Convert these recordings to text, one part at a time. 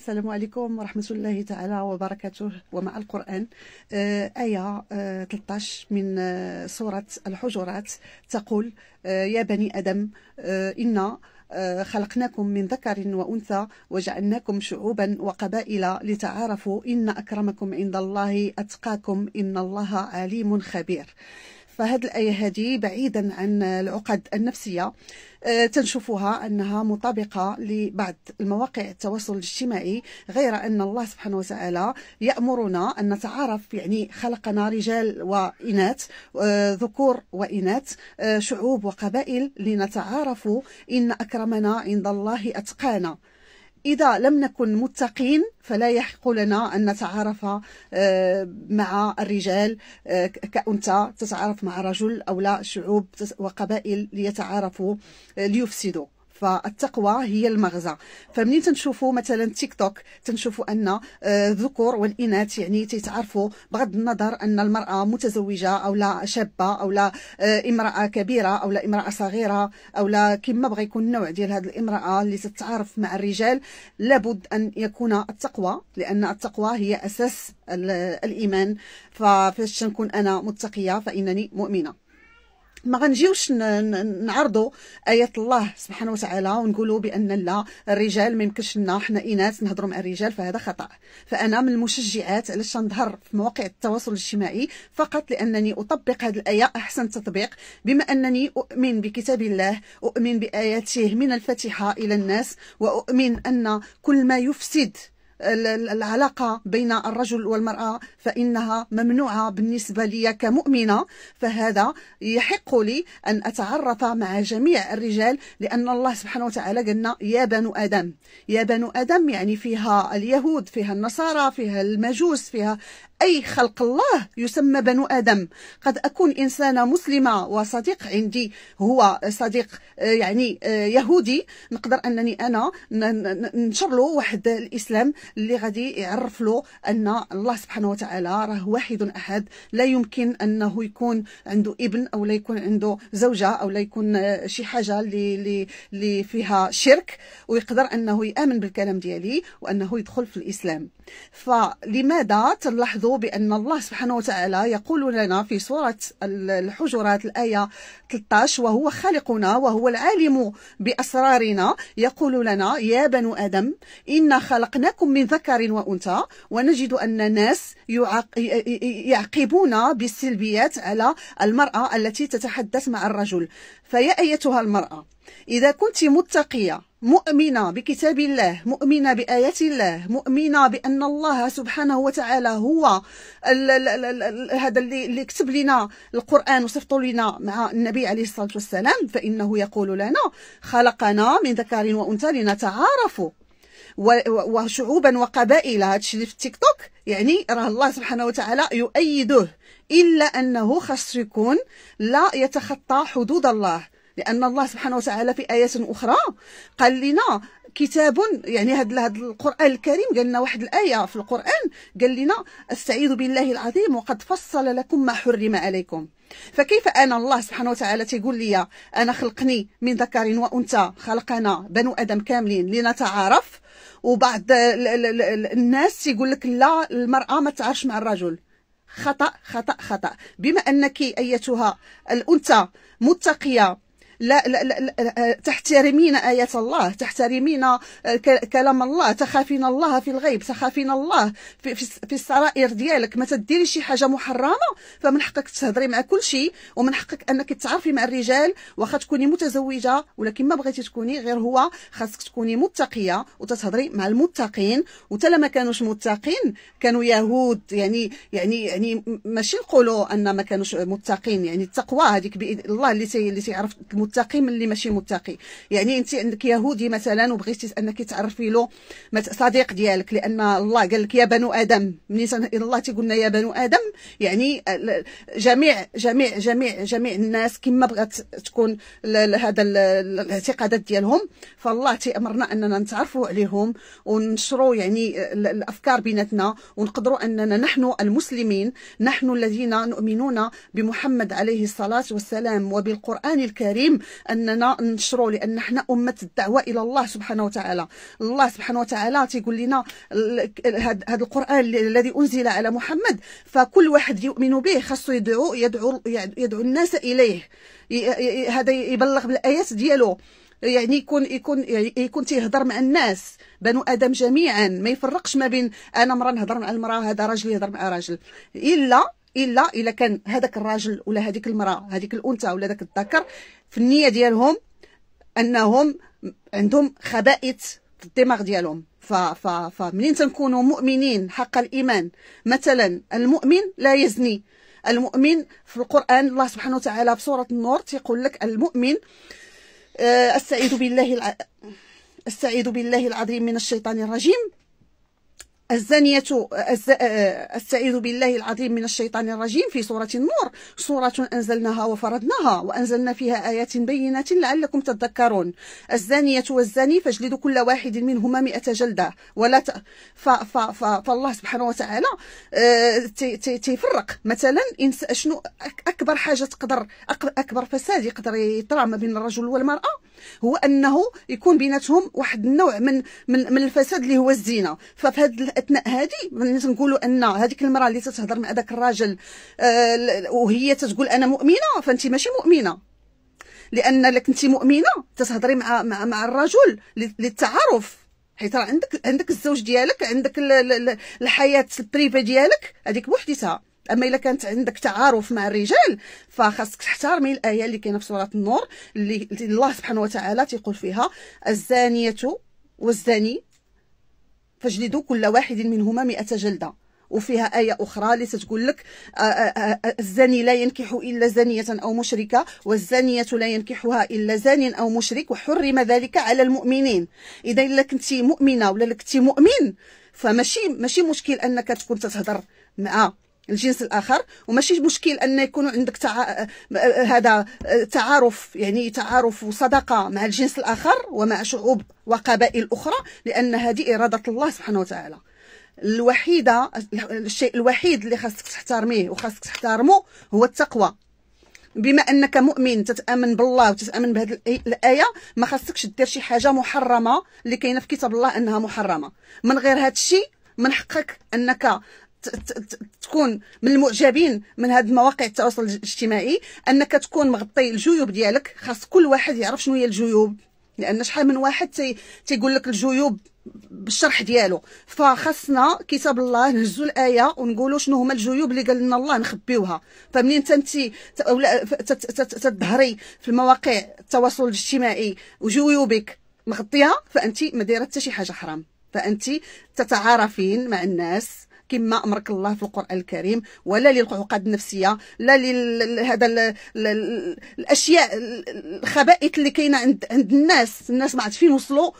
السلام عليكم ورحمة الله تعالى وبركاته ومع القرآن آه، آية 13 آه، من آه، سورة الحجرات تقول يا بني أدم إن خلقناكم من ذكر وأنثى وجعلناكم شعوبا وقبائل لتعارفوا إن أكرمكم عند الله أتقاكم إن الله عليم خبير فهاد الآية هذه بعيدا عن العقد النفسية آه، تنشوفها أنها مطابقة لبعض المواقع التواصل الاجتماعي غير أن الله سبحانه وتعالى يأمرنا أن نتعارف يعني خلقنا رجال وإناث آه، ذكور وإناث آه، شعوب وقبائل لنتعارفوا إن أكرمنا عند الله أتقانا إذا لم نكن متقين فلا يحق لنا أن نتعارف آه، مع الرجال آه، كأنثى تتعارف مع رجل أو لا شعوب وقبائل ليتعارفوا آه، ليفسدوا فالتقوى هي المغزى فمن تنشوفوا مثلا تيك توك تنشوفوا ان الذكور آه، والاناث يعني تيتعرفوا بغض النظر ان المراه متزوجه او لا شابه او لا آه، امراه كبيره او لا امراه صغيره او لا كما بغى يكون النوع ديال هذه الامراه اللي تتعارف مع الرجال لابد ان يكون التقوى لان التقوى هي اساس الايمان ففاش تنكون انا متقيه فانني مؤمنه ما غنجيوش نعرضوا ايات الله سبحانه وتعالى ونقولوا بان لا الرجال ما يمكنش لنا حنا اناث نهضروا مع الرجال فهذا خطا فانا من المشجعات علاش نظهر في مواقع التواصل الاجتماعي فقط لانني اطبق هذه الايه احسن تطبيق بما انني اؤمن بكتاب الله اؤمن باياته من الفاتحه الى الناس واؤمن ان كل ما يفسد العلاقة بين الرجل والمرأة فإنها ممنوعة بالنسبة لي كمؤمنة فهذا يحق لي أن أتعرف مع جميع الرجال لأن الله سبحانه وتعالى قالنا يا بنو آدم يا بنو آدم يعني فيها اليهود فيها النصارى فيها المجوس فيها أي خلق الله يسمى بنو آدم قد أكون إنسانة مسلمة وصديق عندي هو صديق آه، يعني آه، يهودي نقدر أنني أنا ننشر له واحد الإسلام اللي غادي يعرف له أن الله سبحانه وتعالى راه واحد أحد لا يمكن أنه يكون عنده ابن أو لا يكون عنده زوجة أو لا يكون آه، شي حاجة اللي اللي فيها شرك ويقدر أنه يآمن بالكلام ديالي وأنه يدخل في الإسلام فلماذا تلاحظوا بأن الله سبحانه وتعالى يقول لنا في سورة الحجرات الآية 13 وهو خالقنا وهو العالم بأسرارنا يقول لنا يا بنو آدم إنا خلقناكم من ذكر وأنثى ونجد أن الناس يعقبون بالسلبيات على المرأة التي تتحدث مع الرجل فيا أيتها المرأة إذا كنت متقية مؤمنة بكتاب الله مؤمنة بآيات الله مؤمنة بأن الله سبحانه وتعالى هو هذا اللي كتب لنا القرآن وصفته لنا مع النبي عليه الصلاة والسلام فإنه يقول لنا خلقنا من ذكر وأنثى لنتعارفوا وشعوبا وقبائل هادشي اللي في التيك توك يعني راه الله سبحانه وتعالى يؤيده الا انه خاص يكون لا يتخطى حدود الله لان الله سبحانه وتعالى في ايات اخرى قال لنا كتاب يعني هذا هذا القران الكريم قال لنا واحد الايه في القران قال لنا استعيذ بالله العظيم وقد فصل لكم ما حرم عليكم فكيف انا الله سبحانه وتعالى تيقول لي انا خلقني من ذكر وانثى خلقنا بنو ادم كاملين لنتعارف وبعض الناس يقول لك لا المراه ما تعرفش مع الرجل خطا خطا خطا بما انك ايتها الانثى متقيه لا, لا, لا, لا آه، تحترمين آيات الله تحترمين آه، كلام الله تخافين الله في الغيب تخافين الله في, في السرائر ديالك ما تديري شي حاجة محرمة فمن حقك تهضري مع كل شيء ومن حقك أنك تعرفي مع الرجال واخا تكوني متزوجة ولكن ما بغيتي تكوني غير هو خاصك تكوني متقية وتتهضري مع المتقين وتا ما كانوش متقين كانوا يهود يعني يعني يعني ماشي نقولوا ان ما كانوش متقين يعني التقوى هذيك بإذن الله اللي اللي تيعرف متقي من اللي ماشي متقي يعني انت عندك يهودي مثلا وبغيتي انك تعرفي له صديق ديالك لان الله قال لك يا بنو ادم ملي الله تيقول لنا يا بنو ادم يعني جميع جميع جميع جميع الناس كما بغات تكون هذا الاعتقادات ديالهم فالله تيامرنا اننا نتعرفوا عليهم ونشروا يعني الافكار بيناتنا ونقدروا اننا نحن المسلمين نحن الذين نؤمنون بمحمد عليه الصلاه والسلام وبالقران الكريم اننا ننشروا لان احنا امه الدعوه الى الله سبحانه وتعالى الله سبحانه وتعالى تيقول لنا هذا القران الذي انزل على محمد فكل واحد يؤمن به خاصو يدعو يدعو يدعو الناس اليه هذا يبلغ بالايات ديالو يعني يكون يكون يعني يكون تيهضر مع الناس بنو ادم جميعا ما يفرقش ما بين انا مره نهضر مع المراه هذا راجل يهضر مع راجل الا الا الا كان هذاك الراجل ولا هذيك المراه هذيك الانثى ولا ذاك الذكر في النيه ديالهم انهم عندهم خبائث في الدماغ ديالهم ف ف فمنين تنكونوا مؤمنين حق الايمان مثلا المؤمن لا يزني المؤمن في القران الله سبحانه وتعالى في سوره النور تيقول لك المؤمن آه، استعيذ بالله الع... استعيذ بالله العظيم من الشيطان الرجيم الزانية أستعيذ بالله العظيم من الشيطان الرجيم في سورة النور سورة أنزلناها وفرضناها وأنزلنا فيها آيات بينات لعلكم تذكرون الزانية والزاني فاجلدوا كل واحد منهما مئة جلدة ولا ت... ف... ف... ف... فالله سبحانه وتعالى آه، تيفرق مثلا شنو أكبر حاجة تقدر أكبر فساد يقدر يطرأ ما بين الرجل والمرأة هو أنه يكون بيناتهم واحد النوع من من, من الفساد اللي هو الزينة ففي اثناء هذه تنقولوا نقولوا ان هذيك المراه اللي تتهضر مع ذاك الراجل آه، وهي تتقول انا مؤمنه فانت ماشي مؤمنه لان لك انت مؤمنه تتهضري مع مع, مع الرجل للتعارف حيت راه عندك عندك الزوج ديالك عندك الحياه البريفي ديالك هذيك بوحديتها اما الا كانت عندك تعارف مع الرجال فخاصك تحترمي الايه اللي كاينه في سوره النور اللي الله سبحانه وتعالى تيقول فيها الزانيه والزاني فاجلدوا كل واحد منهما مئة جلدة وفيها آية أخرى اللي تتقول لك آه، آه، آه، الزاني لا ينكح إلا زانية أو مشركة والزانية لا ينكحها إلا زان أو مشرك وحرم ذلك على المؤمنين إذا إلا كنتي مؤمنة ولا كنتي مؤمن فماشي ماشي مشكل أنك تكون تتهضر مع الجنس الاخر وماشي مشكل ان يكون عندك تع... هذا تعارف يعني تعارف وصداقه مع الجنس الاخر ومع شعوب وقبائل اخرى لان هذه اراده الله سبحانه وتعالى الوحيده الشيء الوحيد اللي خاصك تحترميه وخاصك تحترمه هو التقوى بما انك مؤمن تتامن بالله وتتامن بهذه الايه ما خاصكش دير شي حاجه محرمه اللي كاينه في كتاب الله انها محرمه من غير هذا الشيء من حقك انك تكون من المعجبين من هذه المواقع التواصل الاجتماعي انك تكون مغطي الجيوب ديالك خاص كل واحد يعرف شنو هي الجيوب لان شحال من واحد تيقول لك الجيوب بالشرح ديالو فخاصنا كتاب الله نهزوا الايه ونقولوا شنو هما الجيوب اللي قال لنا الله نخبيوها فمنين انت تظهري في المواقع التواصل الاجتماعي وجيوبك مغطيه فانت ما دايره حتى شي حاجه حرام فانت تتعارفين مع الناس كما امرك الله في القران الكريم ولا للعقد النفسيه لا لهذا الاشياء الخبائث اللي كاينه عند عند الناس الناس ما عرفت فين وصلوا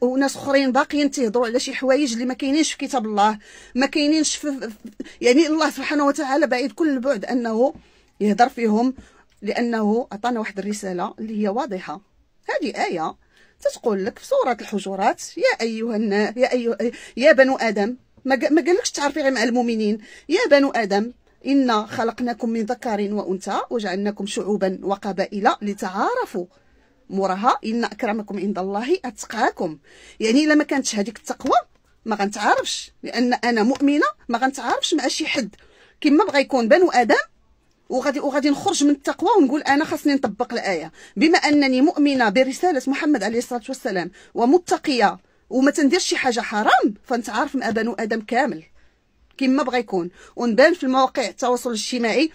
وناس اخرين باقيين تيهضروا على شي حوايج اللي ما كاينينش في كتاب الله ما كاينينش في يعني الله سبحانه وتعالى بعيد كل البعد انه يهضر فيهم لانه اعطانا واحد الرساله اللي هي واضحه هذه ايه تتقول لك في سوره الحجرات يا ايها النا... يا ايها يا بنو ادم ما قالكش تعرفي غير مع المؤمنين يا بنو ادم إنا خلقناكم من ذكر وأنثى وجعلناكم شعوبا وقبائل لتعارفوا مرها إن أكرمكم عند الله أتقاكم يعني إلا ما كانتش هذيك التقوى ما غنتعارفش لأن أنا مؤمنة ما غنتعارفش مع شي حد كما بغى يكون بنو آدم وغادي وغادي نخرج من التقوى ونقول انا خاصني نطبق الايه بما انني مؤمنه برساله محمد عليه الصلاه والسلام ومتقيه وما تنديرش شي حاجه حرام فنتعارف مع بنو ادم كامل كما بغى يكون ونبان في المواقع التواصل الاجتماعي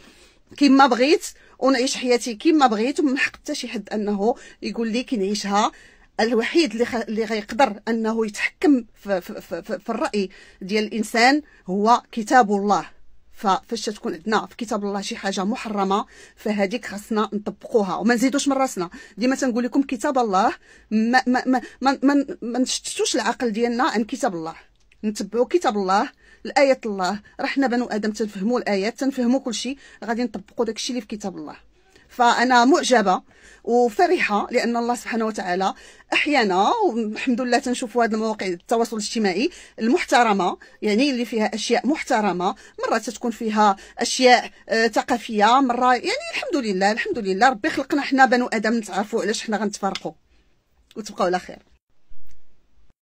كما بغيت ونعيش حياتي كما بغيت ومن حق حتى شي حد انه يقول لي كي نعيشها الوحيد اللي خ... اللي غيقدر انه يتحكم في, في, في, في الراي ديال الانسان هو كتاب الله ففاش تكون عندنا في كتاب الله شي حاجه محرمه فهذيك خاصنا نطبقوها وما نزيدوش من راسنا ديما تنقول لكم كتاب الله ما ما ما ما, ما, ما نشتتوش العقل ديالنا عن كتاب الله نتبعوا كتاب الله الايات الله رحنا بنو ادم تنفهموا الايات تنفهموا كل شيء غادي نطبقوا داكشي اللي في كتاب الله فانا معجبه وفرحه لان الله سبحانه وتعالى احيانا والحمد لله تنشوفوا هذه المواقع التواصل الاجتماعي المحترمه يعني اللي فيها اشياء محترمه مره تكون فيها اشياء آه، ثقافيه مره يعني الحمد لله الحمد لله ربي خلقنا حنا بنو ادم نتعرفوا علاش حنا غنتفرقوا وتبقاو على خير